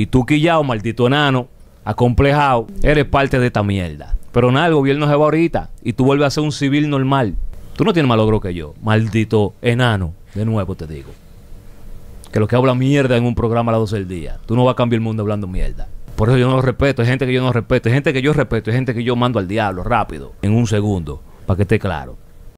Y tú, Quillao, maldito enano, acomplejado, eres parte de esta mierda. Pero nada, el gobierno se va ahorita y tú vuelves a ser un civil normal. Tú no tienes más logro que yo, maldito enano. De nuevo te digo. Que los que hablan mierda en un programa a las 12 del día, tú no vas a cambiar el mundo hablando mierda. Por eso yo no lo respeto, hay gente que yo no respeto, hay gente que yo respeto, hay gente que yo mando al diablo rápido, en un segundo, para que esté claro.